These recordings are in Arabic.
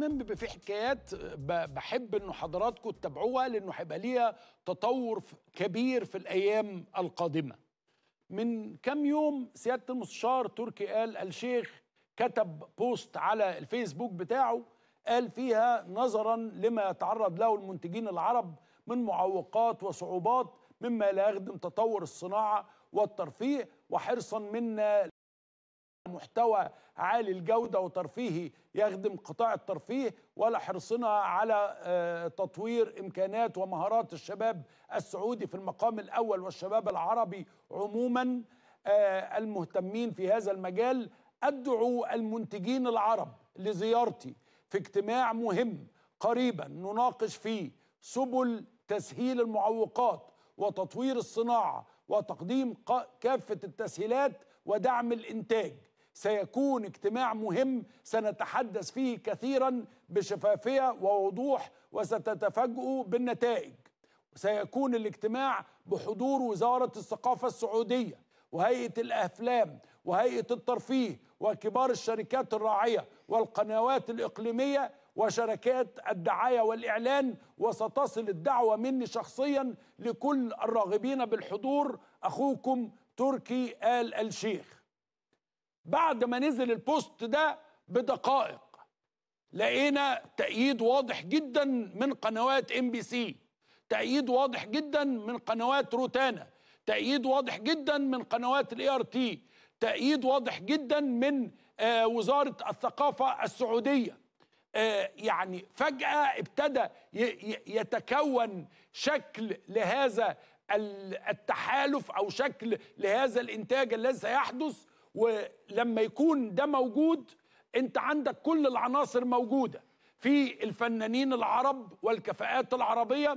بيبقى في حكايات بحب انه حضراتكم تتابعوها لانه هيبقى ليها تطور كبير في الايام القادمه. من كم يوم سياده المستشار تركي آل الشيخ كتب بوست على الفيسبوك بتاعه قال فيها نظرا لما يتعرض له المنتجين العرب من معوقات وصعوبات مما لا يخدم تطور الصناعه والترفيه وحرصا منا محتوى عالي الجودة وترفيهي يخدم قطاع الترفيه ولا حرصنا على آه، تطوير إمكانات ومهارات الشباب السعودي في المقام الأول والشباب العربي عموما آه، المهتمين في هذا المجال أدعو المنتجين العرب لزيارتي في اجتماع مهم قريبا نناقش فيه سبل تسهيل المعوقات وتطوير الصناعة وتقديم كافة التسهيلات ودعم الإنتاج سيكون اجتماع مهم سنتحدث فيه كثيرا بشفافيه ووضوح وستتفاجئوا بالنتائج سيكون الاجتماع بحضور وزاره الثقافه السعوديه وهيئه الافلام وهيئه الترفيه وكبار الشركات الراعيه والقنوات الاقليميه وشركات الدعايه والاعلان وستصل الدعوه مني شخصيا لكل الراغبين بالحضور اخوكم تركي ال الشيخ بعد ما نزل البوست ده بدقائق لقينا تأييد واضح جدا من قنوات ام بي سي تأييد واضح جدا من قنوات روتانا تأييد واضح جدا من قنوات الاي ار تي تأييد واضح جدا من آه وزارة الثقافة السعودية آه يعني فجأة ابتدى يتكون شكل لهذا التحالف أو شكل لهذا الإنتاج الذي سيحدث ولما يكون ده موجود انت عندك كل العناصر موجوده في الفنانين العرب والكفاءات العربيه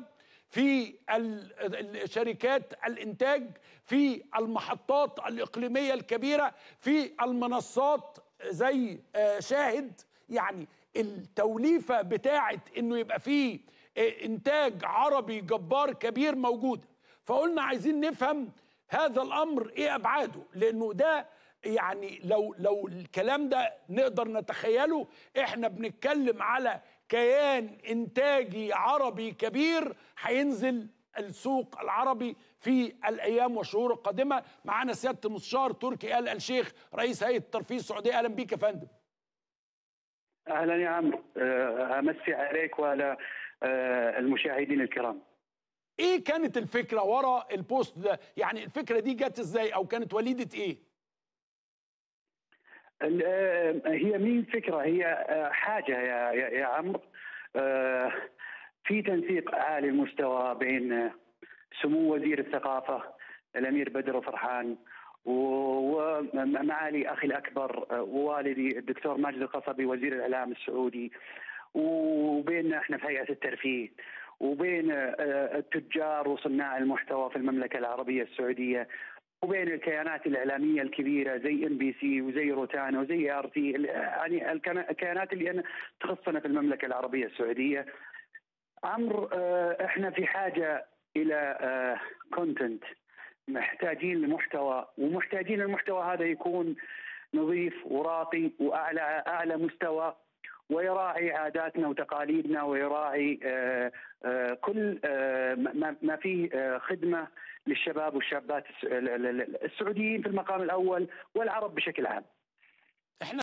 في الشركات الانتاج في المحطات الاقليميه الكبيره في المنصات زي آه، شاهد يعني التوليفه بتاعه انه يبقى فيه آه، انتاج عربي جبار كبير موجوده فقلنا عايزين نفهم هذا الامر ايه ابعاده لانه ده يعني لو لو الكلام ده نقدر نتخيله احنا بنتكلم على كيان انتاجي عربي كبير هينزل السوق العربي في الايام والشهور القادمه معانا سياده المستشار تركي ال الشيخ رئيس هيئه الترفيه السعوديه اهلا بيك يا فندم اهلا يا عمرو آه، امسي عليك وعلى آه، المشاهدين الكرام ايه كانت الفكره وراء البوست ده يعني الفكره دي جت ازاي او كانت وليده ايه آه، هي مين فكره هي آه، حاجه يا يا, عمرو آه، في تنسيق عالي المستوى بين سمو وزير الثقافه الامير بدر فرحان ومعالي اخي الاكبر ووالدي الدكتور ماجد القصبي وزير الاعلام السعودي وبيننا احنا في هيئه الترفيه وبين التجار وصناع المحتوى في المملكه العربيه السعوديه وبين الكيانات الاعلاميه الكبيره زي ام بي سي وزي روتانا وزي ار تي يعني الكيانات اللي تخصنا في المملكه العربيه السعوديه امر آه، احنا في حاجه الى كونتنت آه، محتاجين لمحتوى ومحتاجين المحتوى هذا يكون نظيف وراقي واعلى اعلى مستوى ويراعي عاداتنا وتقاليدنا ويراعي آه، آه، كل آه، ما فيه خدمه للشباب والشابات السعوديين في المقام الاول والعرب بشكل عام. احنا